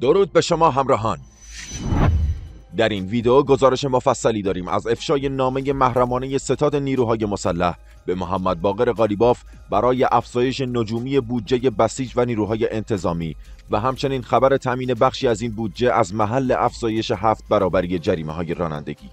درود به شما همراهان در این ویدیو گزارش مفصلی داریم از افشای نامه محرمانه ستاد نیروهای مسلح به محمد باقر قالیباف برای افزایش نجومی بودجه بسیج و نیروهای انتظامی و همچنین خبر تامین بخشی از این بودجه از محل افزایش هفت برابری جریمه های رانندگی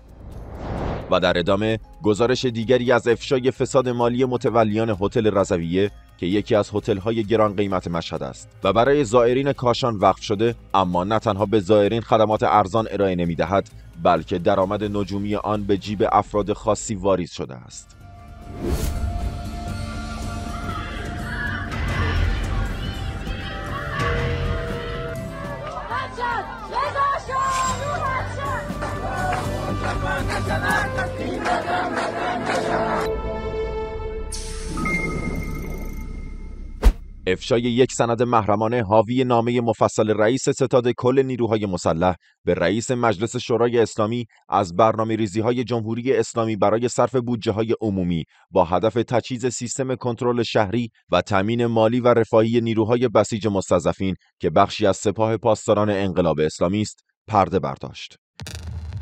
و در ادامه گزارش دیگری از افشای فساد مالی متولیان هتل رضویه که یکی از هتل‌های گران قیمت مشهد است و برای زائرین کاشان وقف شده اما نه تنها به زائرین خدمات ارزان ارائه نمی‌دهد بلکه درآمد نجومی آن به جیب افراد خاصی واریز شده است. افشای یک سند محرمانه حاوی نامه مفصل رئیس ستاد کل نیروهای مسلح به رئیس مجلس شورای اسلامی از برنامه ریزی های جمهوری اسلامی برای صرف بودجه های عمومی با هدف تجهیز سیستم کنترل شهری و تامین مالی و رفاهی نیروهای بسیج مستضعفین که بخشی از سپاه پاسداران انقلاب اسلامی است پرده برداشت.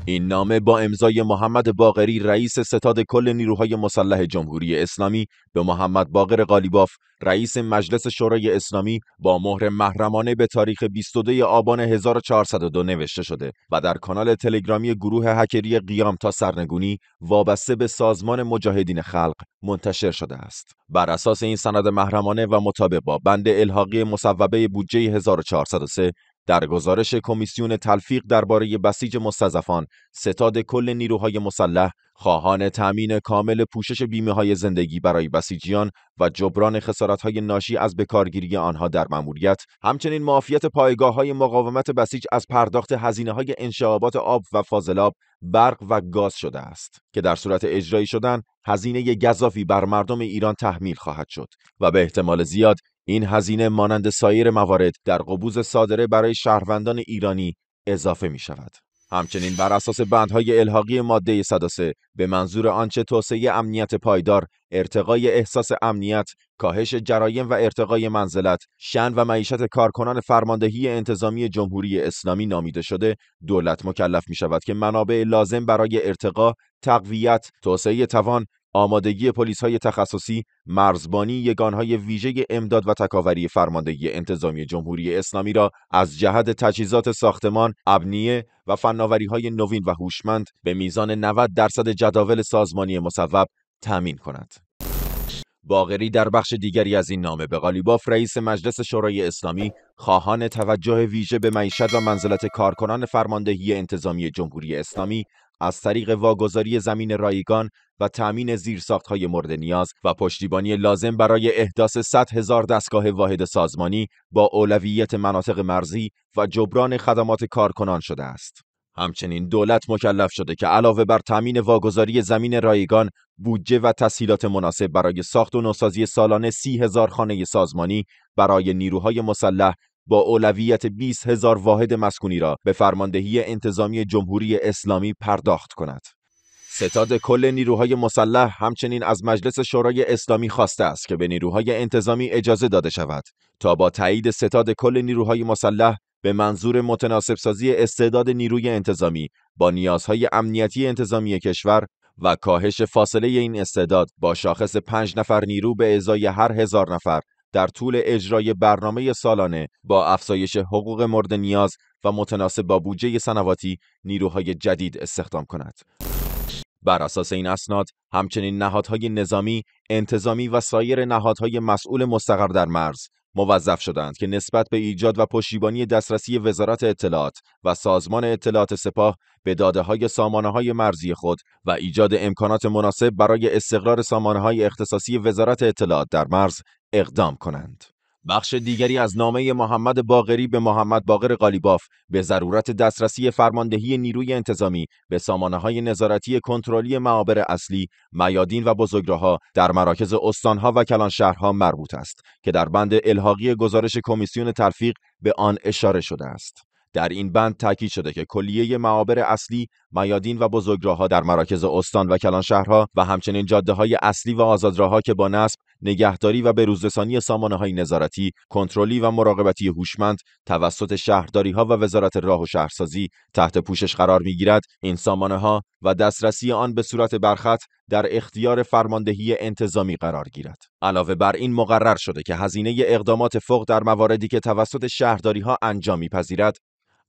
این نامه با امضای محمد باقری رئیس ستاد کل نیروهای مسلح جمهوری اسلامی به محمد باقر قالیباف رئیس مجلس شورای اسلامی با مهر محرمانه به تاریخ 22 آبان 1402 نوشته شده و در کانال تلگرامی گروه هکری قیام تا سرنگونی وابسته به سازمان مجاهدین خلق منتشر شده است بر اساس این سند محرمانه و مطابق با بند الحاقی مصوبه بودجه 1403 در گزارش کمیسیون تلفیق درباره بسیج مستضعفان ستاد کل نیروهای مسلح خواهان تأمین کامل پوشش بیمه های زندگی برای بسیجیان و جبران خسارت های ناشی از بکارگیری آنها در مأموریت همچنین معافیت پایگاه های مقاومت بسیج از پرداخت هزینه های انشعابات آب و فاضلاب برق و گاز شده است که در صورت اجرایی شدن هزینه گذافی بر مردم ایران تحمیل خواهد شد و به احتمال زیاد این هزینه مانند سایر موارد در قبوز صادره برای شهروندان ایرانی اضافه می شود. همچنین بر اساس بندهای الحاقی ماده 103 به منظور آنچه توسعه امنیت پایدار، ارتقای احساس امنیت، کاهش جرایم و ارتقای منزلت، شن و معیشت کارکنان فرماندهی انتظامی جمهوری اسلامی نامیده شده، دولت مکلف می شود که منابع لازم برای ارتقا، تقویت، توسعه توان آمادگی پلیس های تخصصی، مرزبانی های ویژه امداد و تکاوری فرماندهی انتظامی جمهوری اسلامی را از جهت تجهیزات ساختمان، ابنیه و فناوری های نوین و هوشمند به میزان 90 درصد جداول سازمانی مصوب تأمین کند. باغری در بخش دیگری از این نامه به غالیباف رئیس مجلس شورای اسلامی خواهان توجه ویژه به معیشت و منزلت کارکنان فرماندهی انتظامی جمهوری اسلامی از طریق واگذاری زمین رایگان و تأمین زیرساختهای مورد نیاز و پشتیبانی لازم برای احداث 100 هزار دستگاه واحد سازمانی با اولویت مناطق مرزی و جبران خدمات کارکنان شده است. همچنین دولت مکلف شده که علاوه بر تأمین واگذاری زمین رایگان بودجه و تسهیلات مناسب برای ساخت و نوسازی سالانه سی هزار خانه سازمانی برای نیروهای مسلح با اولویت 20 هزار واحد مسکونی را به فرماندهی انتظامی جمهوری اسلامی پرداخت کند. ستاد کل نیروهای مسلح همچنین از مجلس شورای اسلامی خواسته است که به نیروهای انتظامی اجازه داده شود تا با تایید ستاد کل نیروهای مسلح به منظور متناسب سازی استعداد نیروی انتظامی با نیازهای امنیتی انتظامی کشور و کاهش فاصله این استعداد با شاخص پنج نفر نیرو به ازای هر هزار نفر در طول اجرای برنامه سالانه با افزایش حقوق مورد نیاز و متناسب با بودجه سنواتی نیروهای جدید استخدام کند. بر اساس این اسناد همچنین نهادهای نظامی، انتظامی و سایر نهادهای مسئول مستقر در مرز موظف شدند که نسبت به ایجاد و پشیبانی دسترسی وزارت اطلاعات و سازمان اطلاعات سپاه به داده های سامانه های مرزی خود و ایجاد امکانات مناسب برای استقرار سامانه های اختصاصی وزارت اطلاعات در مرز اقدام کنند. بخش دیگری از نامه محمد باغری به محمد باقر قالیباف به ضرورت دسترسی فرماندهی نیروی انتظامی به سامانه های نظارتی کنترلی معابر اصلی، میادین و بزرگراها در مراکز استانها و کلان شهرها مربوط است که در بند الحاقی گزارش کمیسیون ترفیق به آن اشاره شده است. در این بند تاکید شده که کلیه معابر اصلی، میادین و بزرگراهها در مراکز استان و کلان شهرها و همچنین جاده های اصلی و آزادراهها که با نصب، نگهداری و بروزرسانی سامانه های نظارتی، کنترلی و مراقبتی هوشمند توسط شهرداری ها و وزارت راه و شهرسازی تحت پوشش قرار می گیرد، این سامانه ها و دسترسی آن به صورت برخط در اختیار فرماندهی انتظامی قرار گیرد. علاوه بر این مقرر شده که هزینه اقدامات فوق در مواردی که توسط شهرداری انجام میپذیرد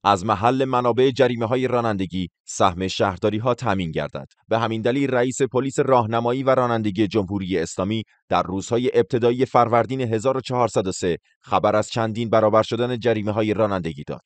از محل منابع جریمه های رانندگی سهم شهرداری ها تامین گردد به همین دلیل رئیس پلیس راهنمایی و رانندگی جمهوری اسلامی در روزهای ابتدایی فروردین 1403 خبر از چندین برابر شدن جریمه های رانندگی داد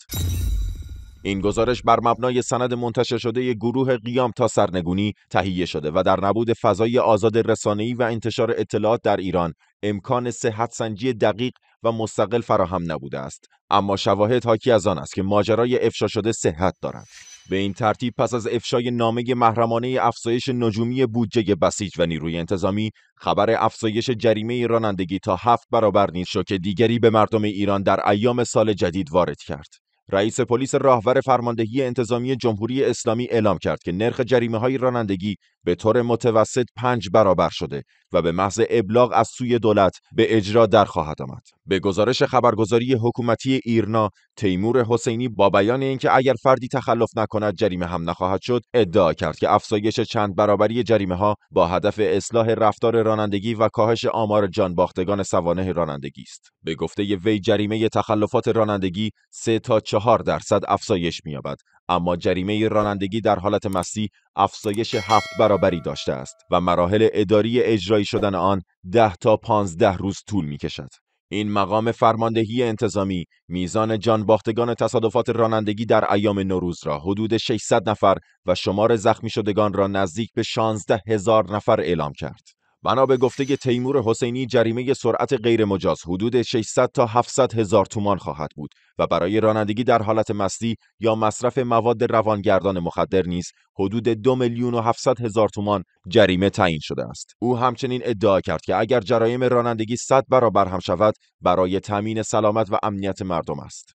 این گزارش بر مبنای سند منتشر شده گروه قیام تا سرنگونی تهیه شده و در نبود فضای آزاد رسانه‌ای و انتشار اطلاعات در ایران امکان صحت سنجی دقیق و مستقل فراهم نبوده است اما شواهد حاکی از آن است که ماجرای افشا شده صحت دارد به این ترتیب پس از افشای نامه محرمانه افزایش نجومی بودجه بسیج و نیروی انتظامی خبر افزایش جریمه رانندگی تا هفت برابر نیز که دیگری به مردم ایران در ایام سال جدید وارد کرد رئیس پلیس راهور فرماندهی انتظامی جمهوری اسلامی اعلام کرد که نرخ جریمه های رانندگی به طور متوسط پنج برابر شده و به محض ابلاغ از سوی دولت به اجرا در خواهد آمد. به گزارش خبرگزاری حکومتی ایرنا، تیمور حسینی با بیان اینکه اگر فردی تخلف نکند جریمه هم نخواهد شد، ادعا کرد که افزایش چند برابری جریمه ها با هدف اصلاح رفتار رانندگی و کاهش آمار باختگان سوانه رانندگی است. به گفته وی جریمه تخلفات رانندگی 3 تا 4 درصد افزایش می‌یابد اما جریمه رانندگی در حالت مستی افزایش هفت برابری داشته است و مراحل اداری اجرایی شدن آن 10 تا 15 روز طول می کشد. این مقام فرماندهی انتظامی میزان باختگان تصادفات رانندگی در ایام نوروز را حدود 600 نفر و شمار زخمی شدگان را نزدیک به 16 هزار نفر اعلام کرد. بنا به گفته تیمور حسینی جریمه سرعت غیرمجاز حدود 600 تا 700 هزار تومان خواهد بود و برای رانندگی در حالت مستی یا مصرف مواد روانگردان مخدر نیز حدود 2 میلیون و 700 هزار تومان جریمه تعیین شده است او همچنین ادعا کرد که اگر جرایم رانندگی 100 برابر هم شود برای تامین سلامت و امنیت مردم است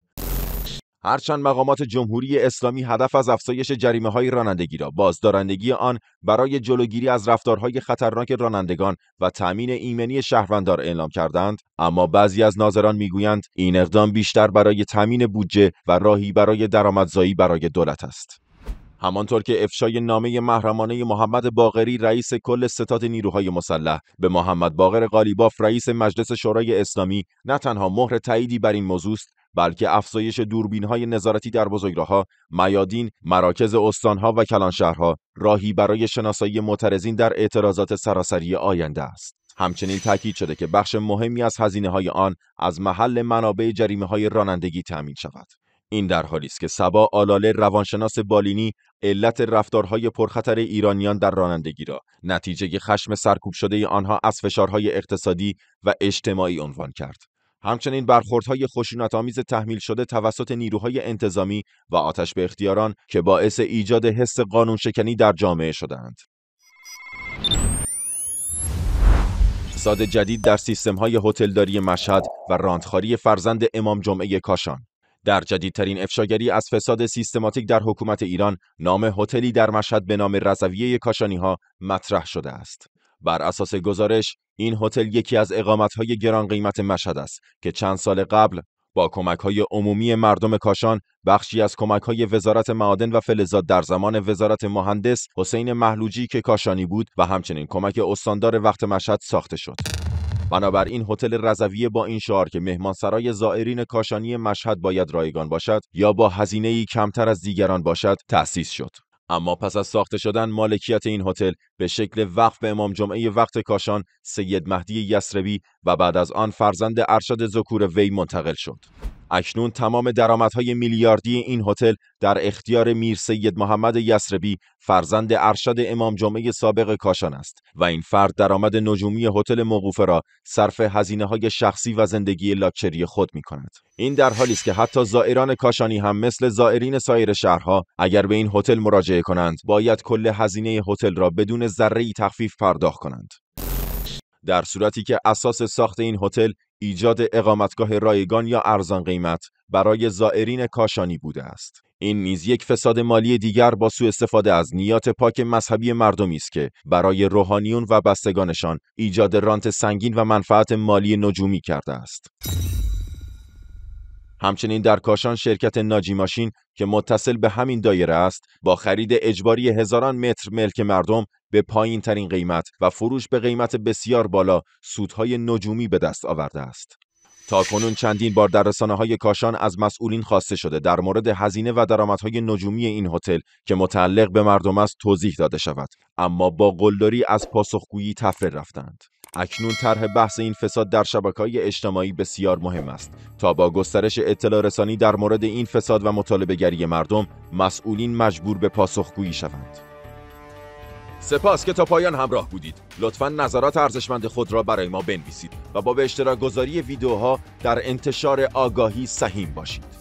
هرچند مقامات جمهوری اسلامی هدف از افزایش جریمه های رانندگی را بازدارندگی آن برای جلوگیری از رفتارهای خطرناک رانندگان و تأمین ایمنی شهروندار اعلام کردند اما بعضی از ناظران میگویند این اقدام بیشتر برای تأمین بودجه و راهی برای درآمدزایی برای دولت است همانطور که افشای نامه محرمانه محمد باقری رئیس کل ستاد نیروهای مسلح به محمد باقر قالیباف رئیس مجلس شورای اسلامی نه تنها مهر تاییدی بر این موضوع است بلکه افزایش دوربین های نظارتی در ها، میادین، مراکز استانها و کلان شهرها، راهی برای شناسایی معترضین در اعتراضات سراسری آینده است. همچنین تاکید شده که بخش مهمی از هزینه های آن از محل منابع جریمه های رانندگی تأمین شود. این در حالی است که سبا آلاله روانشناس بالینی علت رفتارهای پرخطر ایرانیان در رانندگی را نتیجه خشم سرکوب شده آنها از فشارهای اقتصادی و اجتماعی عنوان کرد. همچنین برخوردهای آمیز تحمیل شده توسط نیروهای انتظامی و آتش به اختیاران که باعث ایجاد حس قانون شکنی در جامعه شدند. ساده جدید در سیستم های هتلداری مشهد و راندخاری فرزند امام جمعه کاشان در جدیدترین افشاگری از فساد سیستماتیک در حکومت ایران نام هتلی در مشهد به نام رضویه کاشانی ها مطرح شده است بر اساس گزارش این هتل یکی از اقامتهای گران قیمت مشهد است که چند سال قبل با کمکهای عمومی مردم کاشان بخشی از کمکهای وزارت معادن و فلزات در زمان وزارت مهندس حسین محلوجی که کاشانی بود و همچنین کمک استاندار وقت مشهد ساخته شد. بنابراین هتل رضویه با این شعار که مهمانسرای زائرین کاشانی مشهد باید رایگان باشد یا با هزینه کمتر از دیگران باشد تأسیس شد. اما پس از ساخته شدن مالکیت این هتل به شکل وقف به امام جمعه وقت کاشان سید مهدی یسربی و بعد از آن فرزند ارشد زکور وی منتقل شد اکنون تمام درآمدهای میلیاردی این هتل در اختیار میر سید محمد یسربی فرزند ارشد امام جمعه سابق کاشان است و این فرد درآمد نجومی هتل موقوفه را صرف هزینه های شخصی و زندگی لاکچری خود می کند. این در حالی است که حتی زائران کاشانی هم مثل زائرین سایر شهرها اگر به این هتل مراجعه کنند باید کل هزینه هتل را بدون ذره تخفیف پرداخت کنند. در صورتی که اساس ساخت این هتل ایجاد اقامتگاه رایگان یا ارزان قیمت برای زائرین کاشانی بوده است این نیز یک فساد مالی دیگر با سوء استفاده از نیات پاک مذهبی مردمی است که برای روحانیون و بستگانشان ایجاد رانت سنگین و منفعت مالی نجومی کرده است همچنین در کاشان شرکت ناجی ماشین که متصل به همین دایره است با خرید اجباری هزاران متر ملک مردم به پایین ترین قیمت و فروش به قیمت بسیار بالا سودهای نجومی به دست آورده است. تا کنون چندین بار در رسانه های کاشان از مسئولین خواسته شده در مورد هزینه و درآمدهای نجومی این هتل که متعلق به مردم است توضیح داده شود اما با قلدری از پاسخگویی تفره رفتند اکنون طرح بحث این فساد در های اجتماعی بسیار مهم است تا با گسترش اطلاع رسانی در مورد این فساد و مطالبه گری مردم مسئولین مجبور به پاسخگویی شوند سپاس که تا پایان همراه بودید لطفا نظرات ارزشمند خود را برای ما بنویسید و با به اشتراک گذاری ویدیوها در انتشار آگاهی سهیم باشید.